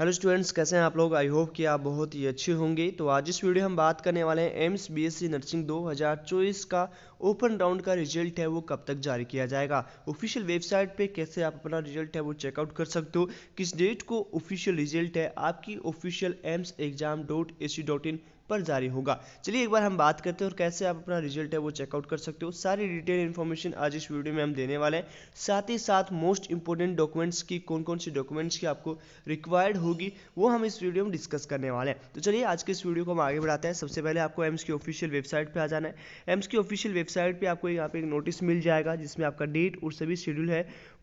hello students कैसे हैं आप लोग आई होप कि आप बहुत ही अच्छे होंगे तो आज इस वीडियो हम बात करने वाले हैं एम्स बीएससी नर्सिंग 2024 का ओपन राउंड का रिजल्ट है वो कब तक जारी किया जाएगा ऑफिशियल वेबसाइट पे कैसे आप अपना रिजल्ट है वो चेकआउट कर सकते हो किस डेट को ऑफिशियल रिजल्ट है आपकी official AIIMS exam dot A C dot in पर जारी होगा चलिए एक बार हम बात करते हैं और कैसे आप अपना रिजल्ट है वो चेकआउट कर सकते हो सारी डिटेल इन्फॉर्मेशन आज इस वीडियो में हम देने वाले हैं साथ ही साथ मोस्ट इंपॉर्टेंट डॉक्यूमेंट्स की कौन कौन सी डॉक्यूमेंट्स की आपको रिक्वायर्ड हो होगी वो हम इस वीडियो में डिस्कस करने वाले हैं तो चलिए आज के इस वीडियो को हम आगे बढ़ाते हैं सबसे पहले आपको एम्स की ऑफिशियल वेबसाइट पर आ जाना है एम्स की ऑफिशियल वेबसाइट पर आपको यहाँ पर एक नोटिस मिल जाएगा जिसमें आपका डेट और सभी शेड्यूल है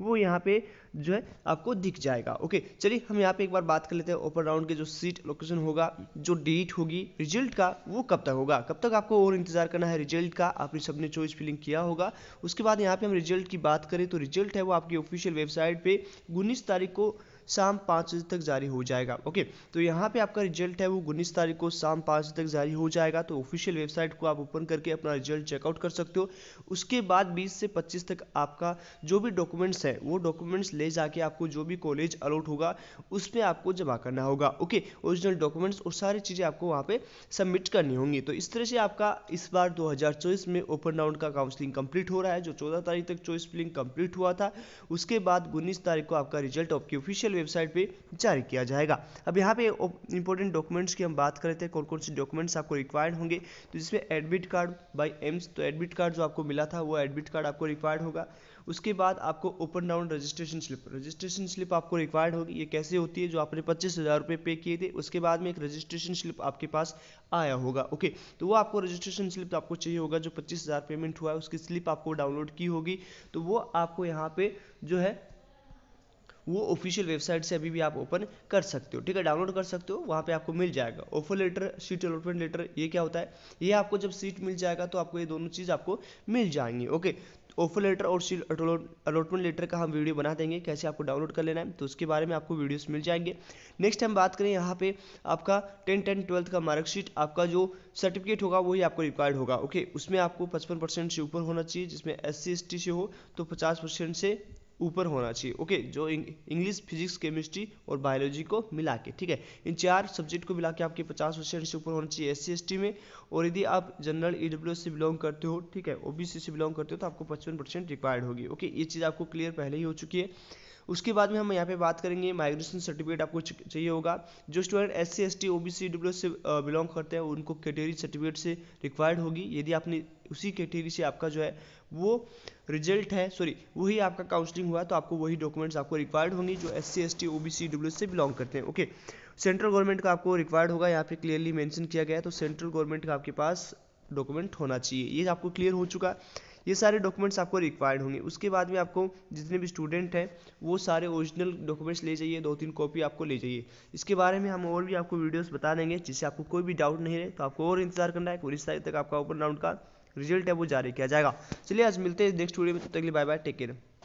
वो यहाँ पर जो है आपको दिख जाएगा ओके चलिए हम यहाँ पर एक बार बात कर लेते हैं ओपन राउंड के जो सीट लोकेशन होगा जो डेट होगी रिजल्ट का वो कब तक होगा कब तक आपको और इंतजार करना है रिजल्ट का आपने सबने चॉइस फिलिंग किया होगा उसके बाद यहाँ पे हम रिजल्ट की बात करें तो रिजल्ट है वो आपकी ऑफिशियल वेबसाइट पे उन्नीस तारीख को शाम पाँच बजे तक जारी हो जाएगा ओके तो यहाँ पे आपका रिजल्ट है वो उन्नीस तारीख को शाम पाँच बजे तक जारी हो जाएगा तो ऑफिशियल वेबसाइट को आप ओपन करके अपना रिजल्ट चेकआउट कर सकते हो उसके बाद बीस से पच्चीस तक आपका जो भी डॉक्यूमेंट्स हैं वो डॉक्यूमेंट्स ले जाके आपको जो भी कॉलेज अलॉट होगा उसमें आपको जमा करना होगा ओके ओरिजिनल डॉक्यूमेंट्स और सारी चीज़ें आपको वहाँ पर सबमिट करनी होंगी तो इस तरह से आपका इस बार दो में ओपन राउंड का काउंसलिंग कंप्लीट हो रहा है जो चौदह तारीख तक चॉइस फिलिंग कंप्लीट हुआ था उसके बाद उन्नीस तारीख को आपका रिजल्ट आपकी ऑफिशियल वेबसाइट पे जारी किया जाएगा अब यहाँ पे इंपॉर्टेंट डॉक्यूमेंट्स की हम बात कर रहे थे कौन कौन से डॉक्यूमेंट्स आपको रिक्वायर्ड होंगे तो जिसमें एडमिट कार्ड बाई एम्स तो एडमिट कार्ड जो आपको मिला था वो एडमिट कार्ड आपको रिक्वायर्ड होगा उसके बाद आपको open down registration slip registration slip आपको रिक्वायर्ड होगी ये कैसे होती है जो आपने पच्चीस हज़ार रुपये पे किए थे उसके बाद में एक रजिस्ट्रेशन स्लिप आपके पास आया होगा ओके तो वो आपको रजिस्ट्रेशन स्लिप तो आपको चाहिए होगा जो पच्चीस हज़ार पेमेंट हुआ है उसकी स्लिप आपको डाउनलोड की होगी तो वो आपको यहाँ पे जो है वो ऑफिशियल वेबसाइट से अभी भी आप ओपन कर सकते हो ठीक है डाउनलोड कर सकते हो वहाँ पे आपको मिल जाएगा offer letter seat allotment letter ये क्या होता है ये आपको जब सीट मिल जाएगा तो आपको ये दोनों चीज़ आपको मिल जाएंगी ओके ऑफर लेटर और सीट अलॉटमेंट लेटर का हम वीडियो बना देंगे कैसे आपको डाउनलोड कर लेना है तो उसके बारे में आपको वीडियोस मिल जाएंगे नेक्स्ट हम बात करें यहाँ पे आपका टेन टेन ट्वेल्थ का मार्कशीट आपका जो सर्टिफिकेट होगा वही आपको रिक्वायर्ड होगा ओके उसमें आपको पचपन परसेंट से ऊपर होना चाहिए जिसमें एस सी से हो तो पचास परसेंट से ऊपर होना चाहिए ओके जो इंग्लिश फिजिक्स केमिस्ट्री और बायोलॉजी को मिला के ठीक है इन चार सब्जेक्ट को मिला के आपके पचास परसेंट से ऊपर होना चाहिए एस सी में और यदि आप जनरल ई से बिलोंग करते हो ठीक है ओ से बिलोंग करते हो तो आपको पचपन परसेंट रिक्वायर्ड होगी ओके ये चीज़ आपको क्लियर पहले ही हो चुकी है उसके बाद में हम यहाँ पे बात करेंगे माइग्रेशन सर्टिफिकेट आपको चाहिए होगा जो student S C S T O B C W से बिलोंग करते हैं उनको कैटेगरी सर्टिफिकेट से रिक्वायर्ड होगी यदि आपने उसी कैटेगरी से आपका जो है वो रिजल्ट है सॉरी वही आपका काउंसलिंग हुआ तो आपको वही डॉक्यूमेंट्स आपको रिक्वायर्ड होंगे जो S C S T O B C W से बिलोंग करते हैं ओके सेंट्रल गवर्नमेंट का आपको रिक्वायर्ड होगा यहाँ पे क्लियरली मैंशन किया गया है तो सेंट्रल गवर्नमेंट का आपके पास डॉक्यूमेंट होना चाहिए ये आपको क्लियर हो चुका ये सारे डॉक्यूमेंट्स आपको रिक्वायर्ड होंगे उसके बाद में आपको जितने भी स्टूडेंट हैं वो सारे ओरिजिनल डॉक्यूमेंट्स ले जाइए दो तीन कॉपी आपको ले जाइए इसके बारे में हम और भी आपको वीडियोस बता देंगे जिससे आपको कोई भी डाउट नहीं रहे तो आपको और इंतजार करना है पूरी तारीख तक आपका ओपन राउंड का रिजल्ट है वो जारी किया जाएगा चलिए आज मिलते हैं नेक्स्ट वीडियो में तब तक बाय बाय टेक केयर